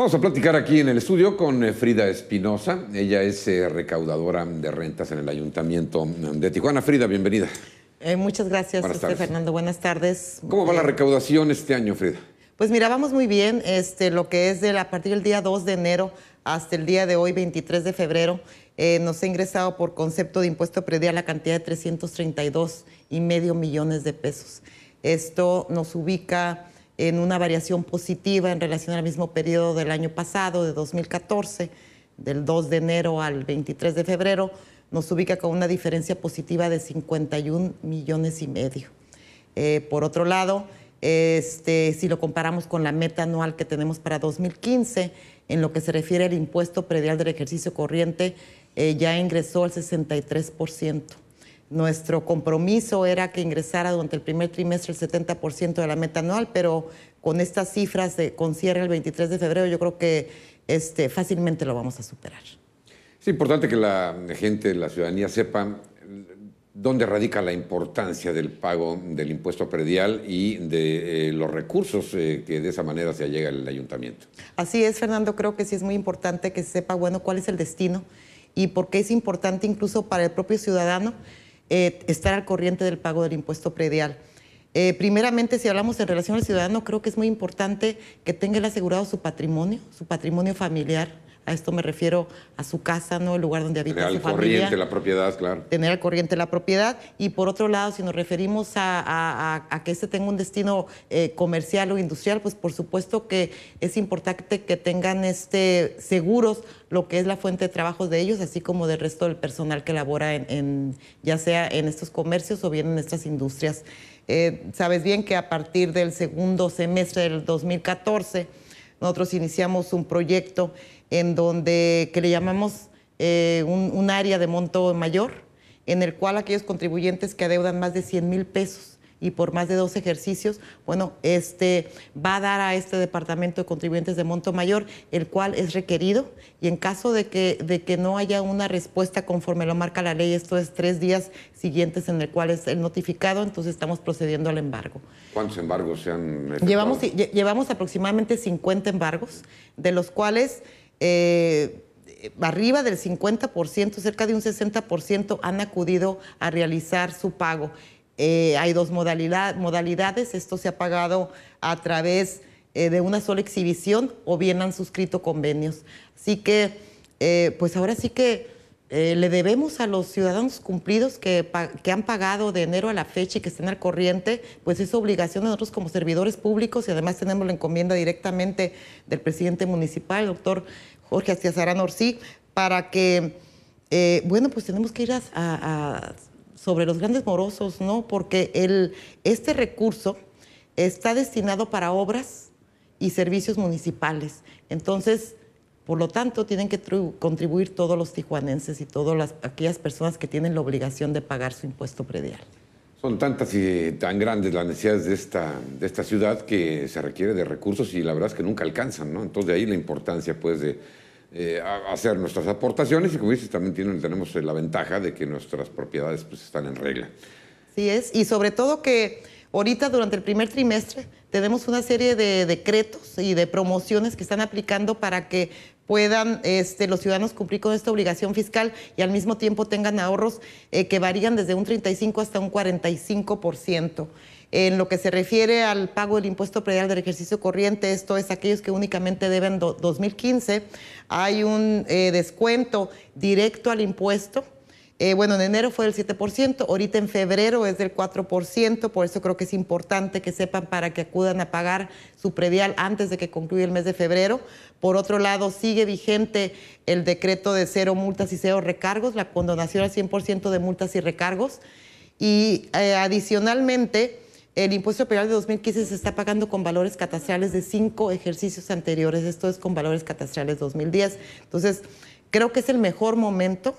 Vamos a platicar aquí en el estudio con eh, Frida Espinosa. Ella es eh, recaudadora de rentas en el Ayuntamiento de Tijuana. Frida, bienvenida. Eh, muchas gracias, Fernando. Buenas tardes. ¿Cómo va la recaudación este año, Frida? Pues mira, vamos muy bien. Este, lo que es de a partir del día 2 de enero hasta el día de hoy, 23 de febrero, nos ha ingresado por concepto de impuesto predial la cantidad de 332 y medio millones de pesos. Esto nos ubica en una variación positiva en relación al mismo periodo del año pasado, de 2014, del 2 de enero al 23 de febrero, nos ubica con una diferencia positiva de 51 millones y medio. Eh, por otro lado, este, si lo comparamos con la meta anual que tenemos para 2015, en lo que se refiere al impuesto predial del ejercicio corriente, eh, ya ingresó al 63%. Nuestro compromiso era que ingresara durante el primer trimestre el 70% de la meta anual, pero con estas cifras de, con cierre el 23 de febrero yo creo que este, fácilmente lo vamos a superar. Es importante que la gente, la ciudadanía sepa dónde radica la importancia del pago del impuesto predial y de eh, los recursos eh, que de esa manera se llega al ayuntamiento. Así es, Fernando, creo que sí es muy importante que se sepa, bueno, cuál es el destino y por qué es importante incluso para el propio ciudadano. Eh, estar al corriente del pago del impuesto predial. Eh, primeramente, si hablamos en relación al ciudadano, creo que es muy importante que tenga el asegurado su patrimonio, su patrimonio familiar, a esto me refiero a su casa, ¿no? El lugar donde habita Tener al corriente la propiedad, claro. Tener al corriente la propiedad. Y por otro lado, si nos referimos a, que este tenga un destino eh, comercial o industrial, pues por supuesto que es importante que tengan este seguros lo que es la fuente de trabajo de ellos, así como del resto del personal que labora en, ya sea en estos comercios o bien en estas industrias. Eh, sabes bien que a partir del segundo semestre del 2014 nosotros iniciamos un proyecto en donde que le llamamos eh, un, área de monto mayor, en el cual aquellos contribuyentes que adeudan más de 100 mil pesos y por más de dos ejercicios, bueno, este va a dar a este departamento de contribuyentes de monto mayor, el cual es requerido, y en caso de que, de que no haya una respuesta conforme lo marca la ley, esto es tres días siguientes en el cual es el notificado, entonces estamos procediendo al embargo. ¿Cuántos embargos se han Llevamos, llevamos aproximadamente 50 embargos, de los cuales... Eh, arriba del 50%, cerca de un 60% han acudido a realizar su pago. Eh, hay dos modalidades, esto se ha pagado a través eh, de una sola exhibición o bien han suscrito convenios. Así que, pues ahora sí que eh, le debemos a los ciudadanos cumplidos que, que, han pagado de enero a la fecha y que estén al corriente, pues es obligación de nosotros como servidores públicos y además tenemos la encomienda directamente del presidente municipal, el doctor Jorge Astiazarán Orsí, para que, eh, bueno, pues tenemos que ir a, sobre los grandes morosos, ¿no? Porque el, este recurso está destinado para obras y servicios municipales. Entonces, por lo tanto, tienen que contribuir todos los tijuanenses y todas aquellas personas que tienen la obligación de pagar su impuesto predial. Son tantas y tan grandes las necesidades de esta, de esta ciudad que se requiere de recursos y la verdad es que nunca alcanzan, Entonces de ahí la importancia pues de eh, hacer nuestras aportaciones y como dices también tenemos la ventaja de que nuestras propiedades pues están en regla. Sí es, y sobre todo que Ahorita, durante el primer trimestre, tenemos una serie de decretos y de promociones que están aplicando para que puedan este, los ciudadanos cumplir con esta obligación fiscal y al mismo tiempo tengan ahorros eh, que varían desde un 35 hasta un 45%. En lo que se refiere al pago del impuesto predial del ejercicio corriente, esto es aquellos que únicamente deben 2015, hay un eh, descuento directo al impuesto eh, bueno, en enero fue del 7%, ahorita en febrero es del 4%, por eso creo que es importante que sepan para que acudan a pagar su predial antes de que concluya el mes de febrero. Por otro lado, sigue vigente el decreto de cero multas y cero recargos, la condonación al 100% de multas y recargos. Y eh, adicionalmente, el impuesto penal de 2015 se está pagando con valores catastrales de cinco ejercicios anteriores. Esto es con valores catastrales 2010. Entonces, creo que es el mejor momento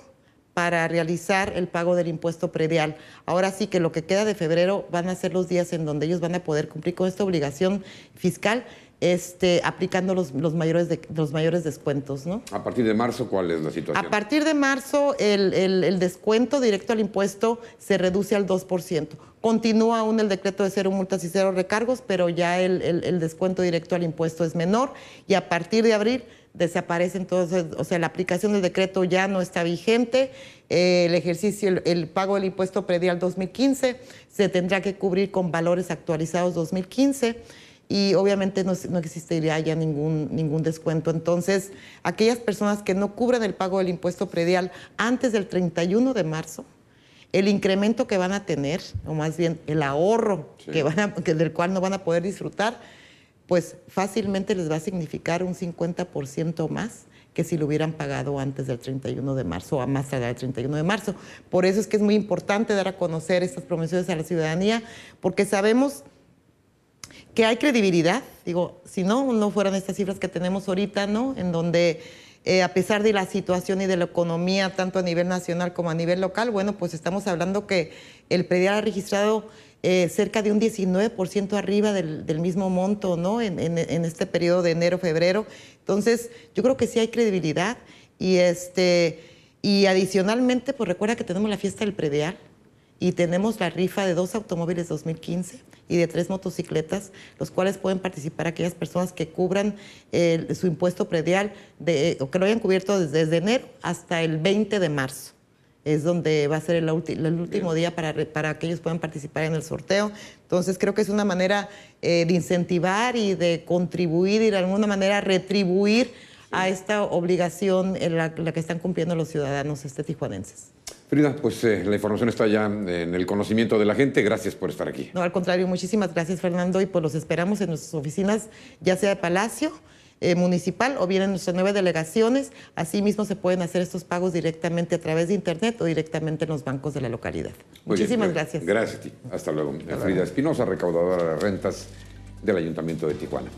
para realizar el pago del impuesto predial. Ahora sí que lo que queda de febrero van a ser los días en donde ellos van a poder cumplir con esta obligación fiscal. Este, aplicando los, mayores descuentos. ¿no? A partir de marzo, ¿cuál es la situación? A partir de marzo, el, descuento directo al impuesto se reduce al 2%. Continúa aún el decreto de cero multas y cero recargos, pero ya el descuento directo al impuesto es menor y a partir de abril desaparece entonces, o sea, la aplicación del decreto ya no está vigente, eh, el ejercicio, el, pago del impuesto predial 2015 se tendrá que cubrir con valores actualizados 2015 y obviamente no, no existiría ya ningún, ningún descuento. Entonces, aquellas personas que no cubran el pago del impuesto predial antes del 31 de marzo, el incremento que van a tener, o más bien el ahorro que van del cual no van a poder disfrutar, pues fácilmente les va a significar un 50% más que si lo hubieran pagado antes del 31 de marzo o a más allá del 31 de marzo. Por eso es que es muy importante dar a conocer estas promociones a la ciudadanía, porque sabemos que hay credibilidad. Digo, si no, no fueran estas cifras que tenemos ahorita, ¿no? En donde, eh, a pesar de la situación y de la economía, tanto a nivel nacional como a nivel local, bueno, pues estamos hablando que el predial ha registrado eh, cerca de un 19% arriba del, mismo monto ¿no? En, este periodo de enero-febrero. Entonces, yo creo que sí hay credibilidad y, este, y adicionalmente, pues recuerda que tenemos la fiesta del predial y tenemos la rifa de dos automóviles 2015 y de tres motocicletas, los cuales pueden participar aquellas personas que cubran eh, su impuesto predial o que lo hayan cubierto desde enero hasta el 20 de marzo es donde va a ser el, último día para, que ellos puedan participar en el sorteo. Entonces creo que es una manera eh, de incentivar y de contribuir y de alguna manera retribuir a esta obligación en la, que están cumpliendo los ciudadanos este tijuanenses. Frida, pues eh, la información está ya en el conocimiento de la gente. Gracias por estar aquí. No, al contrario, muchísimas gracias Fernando y pues los esperamos en nuestras oficinas, ya sea de Palacio. Eh, municipal o bien en nuestras nueve delegaciones. Asimismo, se pueden hacer estos pagos directamente a través de Internet o directamente en los bancos de la localidad. Muchísimas gracias. Gracias a ti. Hasta luego. Frida Espinosa, recaudadora de rentas del Ayuntamiento de Tijuana.